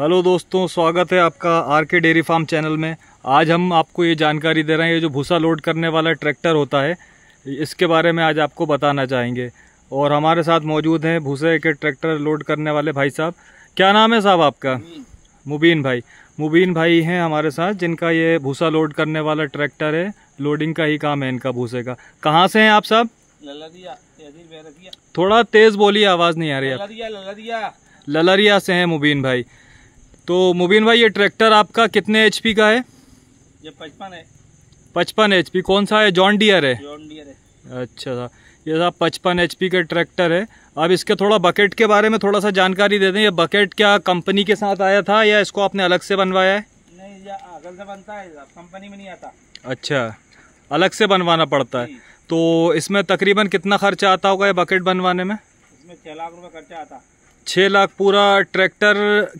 Hello दोस्तों स्वागत है आपका आर के डेयरी फार्म चैनल में आज हम आपको ये जानकारी दे रहे हैं ये जो भूसा लोड करने वाला ट्रैक्टर होता है इसके बारे में आज आपको बताना चाहेंगे और हमारे साथ मौजूद हैं भूसे के ट्रैक्टर लोड करने वाले भाई साहब क्या नाम है साहब आपका मुबीन भाई मुबीन भाई हैं हमारे साथ जिनका ये भूसा लोड करने वाला ट्रैक्टर है लोडिंग का ही काम है इनका भूसे का कहाँ से हैं आप साहब थोड़ा तेज़ बोली आवाज़ नहीं आ रही है ललरिया से हैं मुबीन भाई तो मुबीन भाई ये ट्रैक्टर आपका कितने एच पी का है ये पचपन है पचपन एच कौन सा है जॉन डियर है जॉन डियर है अच्छा सा ये साहब पचपन एच पी का ट्रैक्टर है अब इसके थोड़ा बकेट के बारे में थोड़ा सा जानकारी दे दें ये बकेट क्या कंपनी के साथ आया था या इसको आपने अलग से बनवाया है नहीं से बनता है कंपनी में नहीं आता अच्छा अलग से बनवाना पड़ता है तो इसमें तकरीबन कितना खर्चा आता होगा ये बकेट बनवाने में इसमें छः लाख रुपये खर्चा आता छः लाख पूरा ट्रैक्टर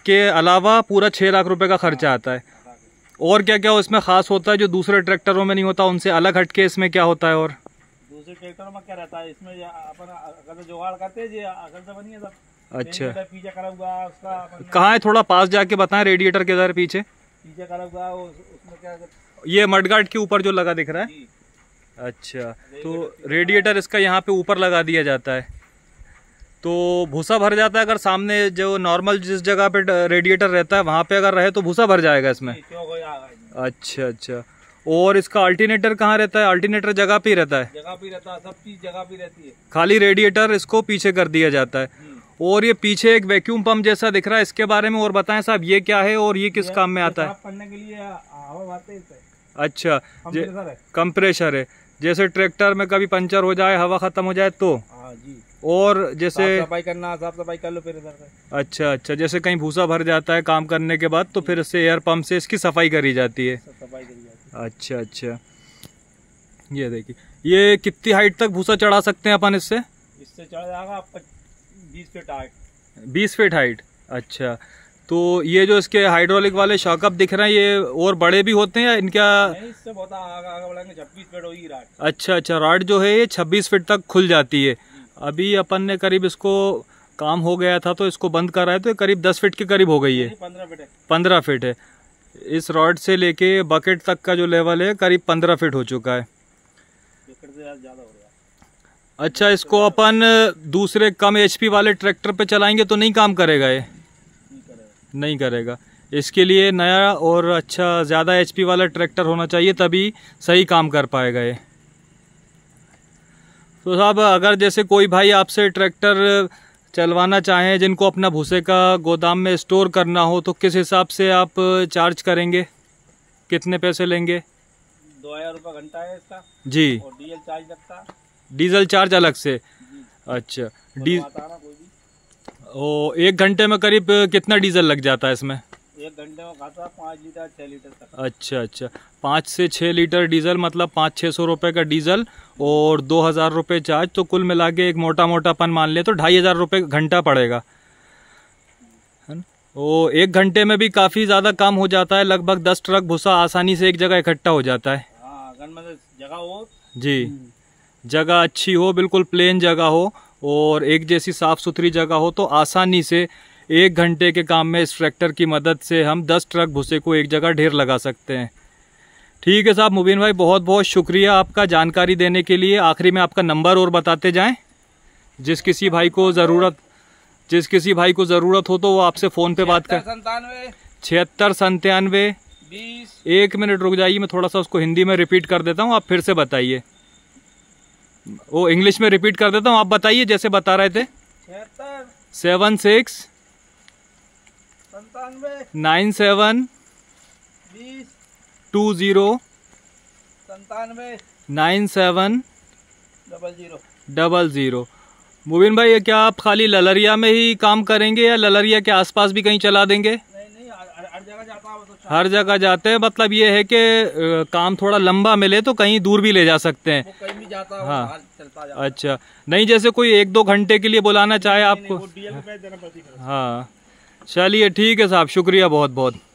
के अलावा पूरा छः लाख रुपए का खर्चा आता है और क्या क्या उसमें ख़ास होता है जो दूसरे ट्रैक्टरों में नहीं होता उनसे अलग हटके इसमें क्या होता है और दूसरे ट्रैक्टरों में क्या रहता है इसमें अपन अगर तो जोगाड़ करते हैं तो अच्छा कहाँ है थोड़ा पास जाके बताएं रेडिएटर के इधर पीछे पीछे करा हुआ उसमें ये मडगार्ड के ऊपर जो लगा दिख रहा है अच्छा तो रेडिएटर इसका यहाँ पे ऊपर लगा दिया जाता है तो भूसा भर जाता है अगर सामने जो नॉर्मल जिस जगह पे रेडिएटर रहता है वहाँ पे अगर रहे तो भूसा भर जाएगा इसमें अच्छा अच्छा और इसका अल्टीनेटर कहाँ रहता है अल्टीनेटर जगह पे ही रहता है जगह पे रहता है सब चीज जगह पे रहती है खाली रेडिएटर इसको पीछे कर दिया जाता है हम्म। और ये पीछे एक वैक्यूम पंप जैसा दिख रहा है इसके बारे में और बताएं साहब ये क्या है और ये किस काम में आता है करने के लिए हवा अच्छा कंप्रेशर है जैसे ट्रैक्टर में कभी पंचर हो जाए हवा खत्म हो जाए तो हाँ जी और जैसे सफाई करना साफ सफाई कर लो फिर इधर अच्छा अच्छा जैसे कहीं भूसा भर जाता है काम करने के बाद तो फिर इससे एयर पंप से इसकी सफाई करी जाती है सफाई करी जाती है अच्छा अच्छा ये देखिए ये कितनी हाइट तक भूसा चढ़ा सकते हैं अपन इससे इससे चढ़ा जाएगा बीस फीट हाइट बीस फीट हाइट अच्छा तो ये जो इसके हाइड्रोलिक वाले शॉकअप दिख रहे हैं ये और बड़े भी होते हैं या इनका इससे बहुत बढ़ेंगे छब्बीस फीट होगी राड अच्छा अच्छा राड जो है ये छब्बीस फीट तक खुल जाती है अभी अपन ने करीब इसको काम हो गया था तो इसको बंद करा है तो करीब दस फीट के करीब हो गई है पंद्रह फीट है इस रॉड से लेके बकेट तक का जो लेवल है करीब पंद्रह फीट हो चुका है अच्छा इसको अपन दूसरे कम एचपी वाले ट्रैक्टर पे चलाएंगे तो नहीं काम करेगा ये नहीं करेगा इसके लिए नया और अच्छा ज़्यादा एचपी वाला ट्रैक्टर होना चाहिए तभी सही काम कर पाएगा ये तो साहब अगर जैसे कोई भाई आपसे ट्रैक्टर चलवाना चाहें जिनको अपना भूसे का गोदाम में स्टोर करना हो तो किस हिसाब से आप चार्ज करेंगे कितने पैसे लेंगे दो हज़ार रुपये घंटा है इसका जी और डीजल चार्ज लगता डीजल चार्ज अलग से अच्छा डीजल ओ एक घंटे में करीब कितना डीजल लग जाता है इसमें एक घंटे में खाता पाँच लीटर छः लीटर तक अच्छा अच्छा पाँच से छः लीटर डीजल मतलब पाँच छः सौ रुपये का डीजल और दो हज़ार रुपये चार्ज तो कुल मिला के एक मोटा मोटा पन मान ले तो ढाई हज़ार रुपये घंटा पड़ेगा है ना वो तो एक घंटे में भी काफ़ी ज़्यादा काम हो जाता है लगभग दस ट्रक भूसा आसानी से एक जगह इकट्ठा हो जाता है आ, हाँ, मतलब जगह हो जी हम्म। जगह अच्छी हो बिल्कुल प्लेन जगह हो और एक जैसी साफ़ सुथरी जगह हो तो आसानी से एक घंटे के काम में इस ट्रैक्टर की मदद से हम दस ट्रक भूसे को एक जगह ढेर लगा सकते हैं ठीक है साहब मुबीन भाई बहुत बहुत शुक्रिया आपका जानकारी देने के लिए आखिरी में आपका नंबर और बताते जाएं जिस किसी भाई को ज़रूरत जिस किसी भाई को ज़रूरत हो तो वो आपसे फ़ोन पे बात कर छिहत्तर संतानवे बीस एक मिनट रुक जाइए मैं थोड़ा सा उसको हिंदी में रिपीट कर देता हूँ आप फिर से बताइए वो इंग्लिश में रिपीट कर देता हूँ आप बताइए जैसे बता रहे थे seven six nine seven two zero संतानवे nine seven double zero double zero Mubin भाई ये क्या आप खाली ललरिया में ही काम करेंगे या ललरिया के आसपास भी कहीं चला देंगे नहीं, नहीं, हर जगह जाता तो हर जगह जाते हैं मतलब ये है कि काम थोड़ा लंबा मिले तो कहीं दूर भी ले जा सकते हैं कहीं भी जाता हाँ चलता जाता अच्छा नहीं जैसे कोई एक दो घंटे के लिए बुलाना चाहे आपको हाँ चलिए ठीक है साहब शुक्रिया बहुत बहुत